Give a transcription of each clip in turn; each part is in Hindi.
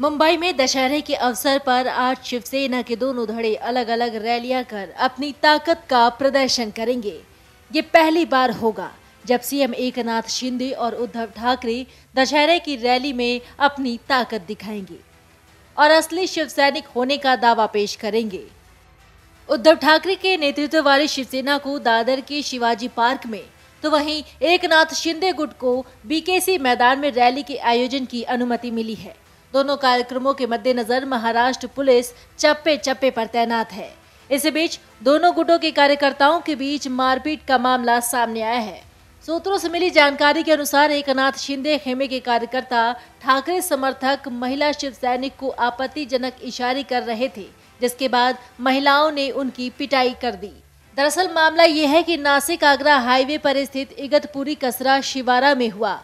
मुंबई में दशहरे के अवसर पर आज शिवसेना के दोनों धड़े अलग अलग रैलियां कर अपनी ताकत का प्रदर्शन करेंगे ये पहली बार होगा जब सीएम एकनाथ शिंदे और उद्धव ठाकरे दशहरे की रैली में अपनी ताकत दिखाएंगे और असली शिव सैनिक होने का दावा पेश करेंगे उद्धव ठाकरे के नेतृत्व वाली शिवसेना को दादर के शिवाजी पार्क में तो वहीं एकनाथ शिंदे गुट को बीकेसी मैदान में रैली के आयोजन की अनुमति मिली है दोनों कार्यक्रमों के मद्देनजर महाराष्ट्र पुलिस चप्पे चप्पे पर तैनात है इसी बीच दोनों गुटों के कार्यकर्ताओं के बीच मारपीट का मामला सामने आया है सूत्रों से मिली जानकारी के अनुसार एकनाथ शिंदे खेमे के कार्यकर्ता ठाकरे समर्थक महिला शिव सैनिक को आपत्तिजनक इशारे कर रहे थे जिसके बाद महिलाओं ने उनकी पिटाई कर दी दरअसल मामला यह है कि नासिक आगरा हाईवे पर स्थित इगतपुरी कसरा शिवारा में हुआ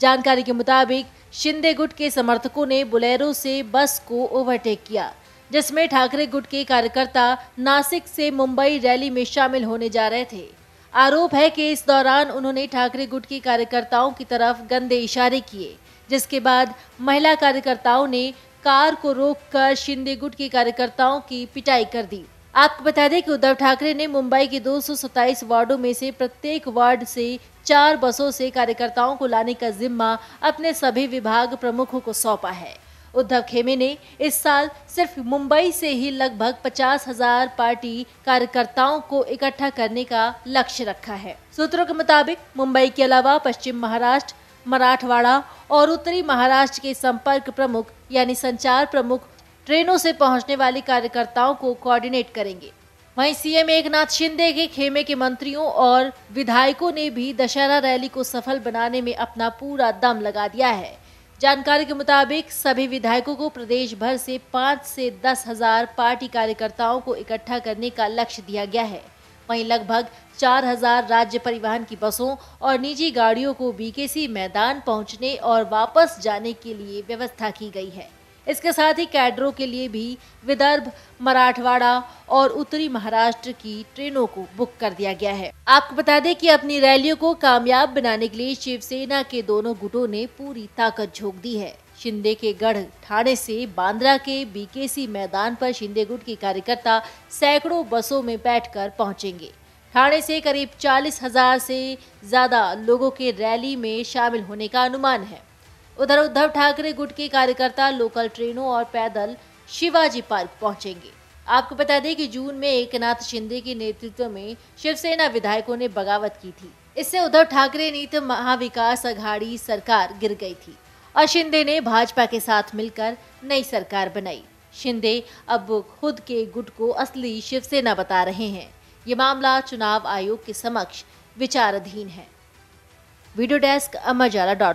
जानकारी के मुताबिक शिंदे गुट के समर्थकों ने बुलेरो से बस को ओवरटेक किया जिसमें ठाकरे गुट के कार्यकर्ता नासिक से मुंबई रैली में शामिल होने जा रहे थे आरोप है कि इस दौरान उन्होंने ठाकरे गुट के कार्यकर्ताओं की तरफ गंदे इशारे किए जिसके बाद महिला कार्यकर्ताओं ने कार को रोककर शिंदे गुट के कार्यकर्ताओं की पिटाई कर दी आपको बता दें कि उद्धव ठाकरे ने मुंबई के दो वार्डों में से प्रत्येक वार्ड से चार बसों से कार्यकर्ताओं को लाने का जिम्मा अपने सभी विभाग प्रमुखों को सौंपा है उद्धव खेमे ने इस साल सिर्फ मुंबई से ही लगभग पचास हजार पार्टी कार्यकर्ताओं को इकट्ठा करने का लक्ष्य रखा है सूत्रों के मुताबिक मुंबई के अलावा पश्चिम महाराष्ट्र मराठवाड़ा और उत्तरी महाराष्ट्र के संपर्क प्रमुख यानी संचार प्रमुख ट्रेनों से पहुंचने वाले कार्यकर्ताओं को कोऑर्डिनेट करेंगे वहीं सीएम एकनाथ शिंदे के खेमे के मंत्रियों और विधायकों ने भी दशहरा रैली को सफल बनाने में अपना पूरा दम लगा दिया है जानकारी के मुताबिक सभी विधायकों को प्रदेश भर से पाँच से दस हजार पार्टी कार्यकर्ताओं को इकट्ठा करने का लक्ष्य दिया गया है वहीं लगभग चार हजार राज्य परिवहन की बसों और निजी गाड़ियों को बीकेसी मैदान पहुंचने और वापस जाने के लिए व्यवस्था की गई है इसके साथ ही कैडरों के लिए भी विदर्भ मराठवाड़ा और उत्तरी महाराष्ट्र की ट्रेनों को बुक कर दिया गया है आपको बता दें कि अपनी रैलियों को कामयाब बनाने के लिए शिवसेना के दोनों गुटों ने पूरी ताकत झोंक दी है शिंदे के गढ़ ठाणे से बांद्रा के बीकेसी मैदान पर शिंदे गुट के कार्यकर्ता सैकड़ों बसों में बैठकर पहुंचेंगे ठाणे से करीब चालीस हजार से ज्यादा लोगों के रैली में शामिल होने का अनुमान है उधर उद्धव ठाकरे गुट के कार्यकर्ता लोकल ट्रेनों और पैदल शिवाजी पार्क पहुंचेंगे आपको बता दें कि जून में एकनाथ शिंदे के नेतृत्व में शिवसेना विधायकों ने बगावत की थी इससे उद्धव ठाकरे नीत महाविकास अघाड़ी सरकार गिर गई थी और शिंदे ने भाजपा के साथ मिलकर नई सरकार बनाई शिंदे अब खुद के गुट को असली शिवसेना बता रहे हैं ये मामला चुनाव आयोग के समक्ष विचाराधीन है वीडियो डेस्क अमर